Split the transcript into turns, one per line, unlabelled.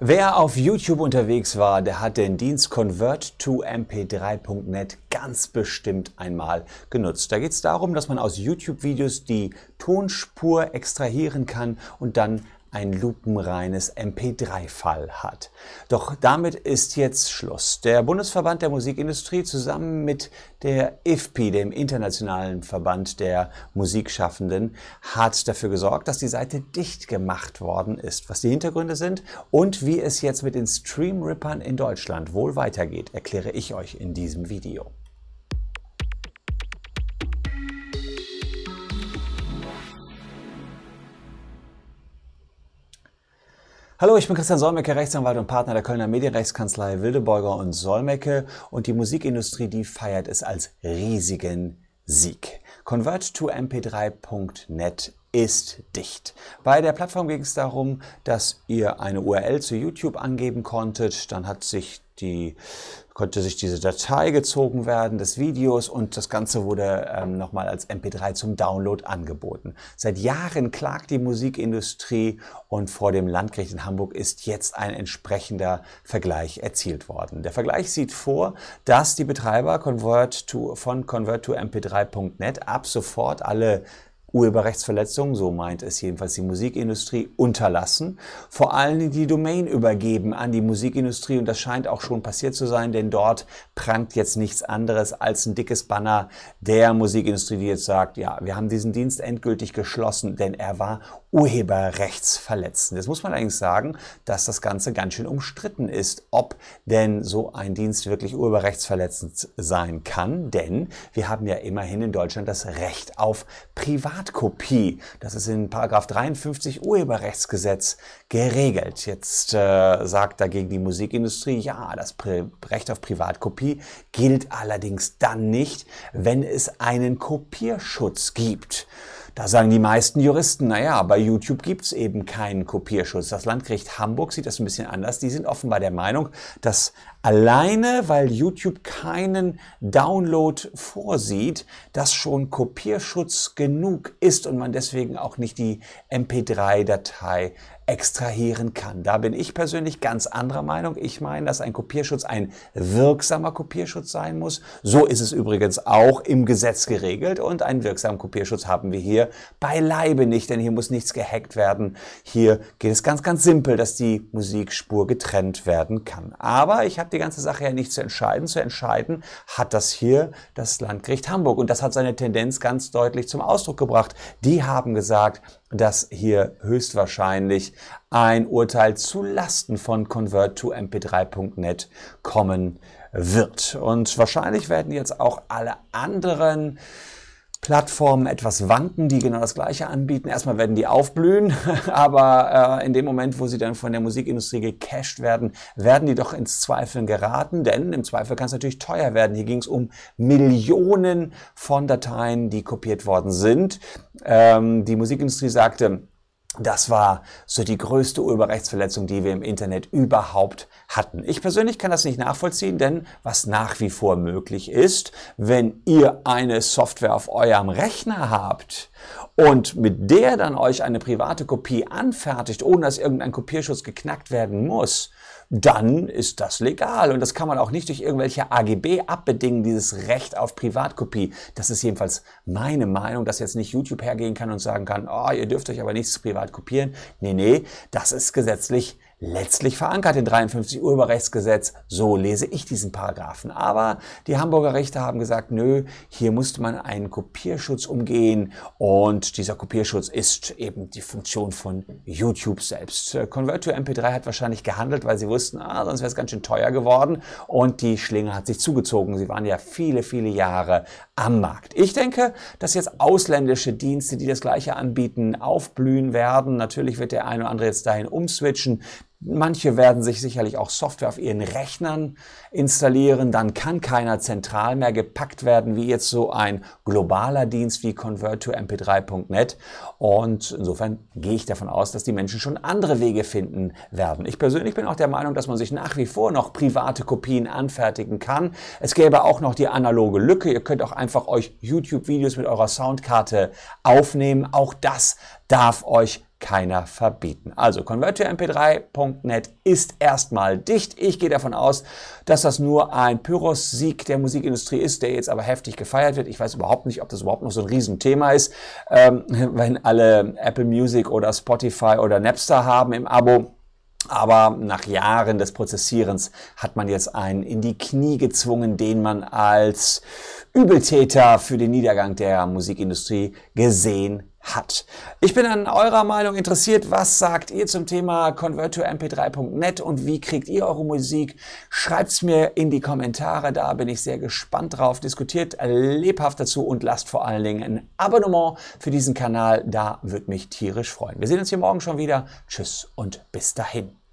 Wer auf YouTube unterwegs war, der hat den Dienst convert2mp3.net ganz bestimmt einmal genutzt. Da geht es darum, dass man aus YouTube-Videos die Tonspur extrahieren kann und dann ein lupenreines MP3-Fall hat. Doch damit ist jetzt Schluss. Der Bundesverband der Musikindustrie zusammen mit der IFPI, dem Internationalen Verband der Musikschaffenden, hat dafür gesorgt, dass die Seite dicht gemacht worden ist. Was die Hintergründe sind und wie es jetzt mit den Streamrippern in Deutschland wohl weitergeht, erkläre ich euch in diesem Video. Hallo, ich bin Christian Solmecke, Rechtsanwalt und Partner der Kölner Medienrechtskanzlei Wildeborger und Solmecke und die Musikindustrie, die feiert es als riesigen Sieg. convert to mp 3net ist dicht. Bei der Plattform ging es darum, dass ihr eine URL zu YouTube angeben konntet, dann hat sich die, konnte sich diese Datei gezogen werden des Videos und das Ganze wurde ähm, nochmal als MP3 zum Download angeboten. Seit Jahren klagt die Musikindustrie und vor dem Landgericht in Hamburg ist jetzt ein entsprechender Vergleich erzielt worden. Der Vergleich sieht vor, dass die Betreiber Convert to, von Convert2mp3.net ab sofort alle Urheberrechtsverletzungen, so meint es jedenfalls die Musikindustrie, unterlassen. Vor allem die Domain übergeben an die Musikindustrie und das scheint auch schon passiert zu sein, denn dort prangt jetzt nichts anderes als ein dickes Banner der Musikindustrie, die jetzt sagt, ja, wir haben diesen Dienst endgültig geschlossen, denn er war urheberrechtsverletzend. Jetzt muss man allerdings sagen, dass das Ganze ganz schön umstritten ist, ob denn so ein Dienst wirklich urheberrechtsverletzend sein kann, denn wir haben ja immerhin in Deutschland das Recht auf Privatkopie. Das ist in 53 Urheberrechtsgesetz geregelt. Jetzt äh, sagt dagegen die Musikindustrie, ja, das Pri Recht auf Privatkopie gilt allerdings dann nicht, wenn es einen Kopierschutz gibt. Da sagen die meisten Juristen, naja, bei YouTube gibt's eben keinen Kopierschutz. Das Landgericht Hamburg sieht das ein bisschen anders. Die sind offenbar der Meinung, dass alleine, weil YouTube keinen Download vorsieht, dass schon Kopierschutz genug ist und man deswegen auch nicht die MP3-Datei extrahieren kann. Da bin ich persönlich ganz anderer Meinung. Ich meine, dass ein Kopierschutz ein wirksamer Kopierschutz sein muss. So ist es übrigens auch im Gesetz geregelt und einen wirksamen Kopierschutz haben wir hier beileibe nicht, denn hier muss nichts gehackt werden. Hier geht es ganz, ganz simpel, dass die Musikspur getrennt werden kann. Aber ich habe die ganze Sache ja nicht zu entscheiden. Zu entscheiden hat das hier das Landgericht Hamburg und das hat seine Tendenz ganz deutlich zum Ausdruck gebracht. Die haben gesagt, dass hier höchstwahrscheinlich ein Urteil zu Lasten von convert2mp3.net kommen wird. Und wahrscheinlich werden jetzt auch alle anderen Plattformen etwas wanken, die genau das Gleiche anbieten. Erstmal werden die aufblühen, aber äh, in dem Moment, wo sie dann von der Musikindustrie gecasht werden, werden die doch ins Zweifeln geraten, denn im Zweifel kann es natürlich teuer werden. Hier ging es um Millionen von Dateien, die kopiert worden sind. Ähm, die Musikindustrie sagte, das war so die größte Urheberrechtsverletzung, die wir im Internet überhaupt hatten. Ich persönlich kann das nicht nachvollziehen, denn was nach wie vor möglich ist, wenn ihr eine Software auf eurem Rechner habt und mit der dann euch eine private Kopie anfertigt, ohne dass irgendein Kopierschutz geknackt werden muss, dann ist das legal. Und das kann man auch nicht durch irgendwelche AGB abbedingen, dieses Recht auf Privatkopie. Das ist jedenfalls meine Meinung, dass jetzt nicht YouTube hergehen kann und sagen kann, oh, ihr dürft euch aber nichts privat kopieren. Nee, nee, das ist gesetzlich letztlich verankert in 53 Urheberrechtsgesetz. So lese ich diesen Paragraphen. Aber die Hamburger Richter haben gesagt, nö, hier musste man einen Kopierschutz umgehen und dieser Kopierschutz ist eben die Funktion von YouTube selbst. Äh, Convert to MP3 hat wahrscheinlich gehandelt, weil sie wussten, ah, sonst wäre es ganz schön teuer geworden und die Schlinge hat sich zugezogen. Sie waren ja viele, viele Jahre am Markt. Ich denke, dass jetzt ausländische Dienste, die das gleiche anbieten, aufblühen werden. Natürlich wird der eine oder andere jetzt dahin umswitchen. Manche werden sich sicherlich auch Software auf ihren Rechnern installieren. Dann kann keiner zentral mehr gepackt werden, wie jetzt so ein globaler Dienst wie convert2mp3.net. Und insofern gehe ich davon aus, dass die Menschen schon andere Wege finden werden. Ich persönlich bin auch der Meinung, dass man sich nach wie vor noch private Kopien anfertigen kann. Es gäbe auch noch die analoge Lücke. Ihr könnt auch einfach euch YouTube-Videos mit eurer Soundkarte aufnehmen. Auch das darf euch keiner verbieten. Also ConverttoMP3.net ist erstmal dicht. Ich gehe davon aus, dass das nur ein Pyrrhus-Sieg der Musikindustrie ist, der jetzt aber heftig gefeiert wird. Ich weiß überhaupt nicht, ob das überhaupt noch so ein Riesenthema ist, ähm, wenn alle Apple Music oder Spotify oder Napster haben im Abo. Aber nach Jahren des Prozessierens hat man jetzt einen in die Knie gezwungen, den man als Übeltäter für den Niedergang der Musikindustrie gesehen hat. Ich bin an eurer Meinung interessiert. Was sagt ihr zum Thema ConverttoMP3.net und wie kriegt ihr eure Musik? Schreibt's mir in die Kommentare, da bin ich sehr gespannt drauf. Diskutiert lebhaft dazu und lasst vor allen Dingen ein Abonnement für diesen Kanal. Da würde mich tierisch freuen. Wir sehen uns hier morgen schon wieder. Tschüss und bis dahin.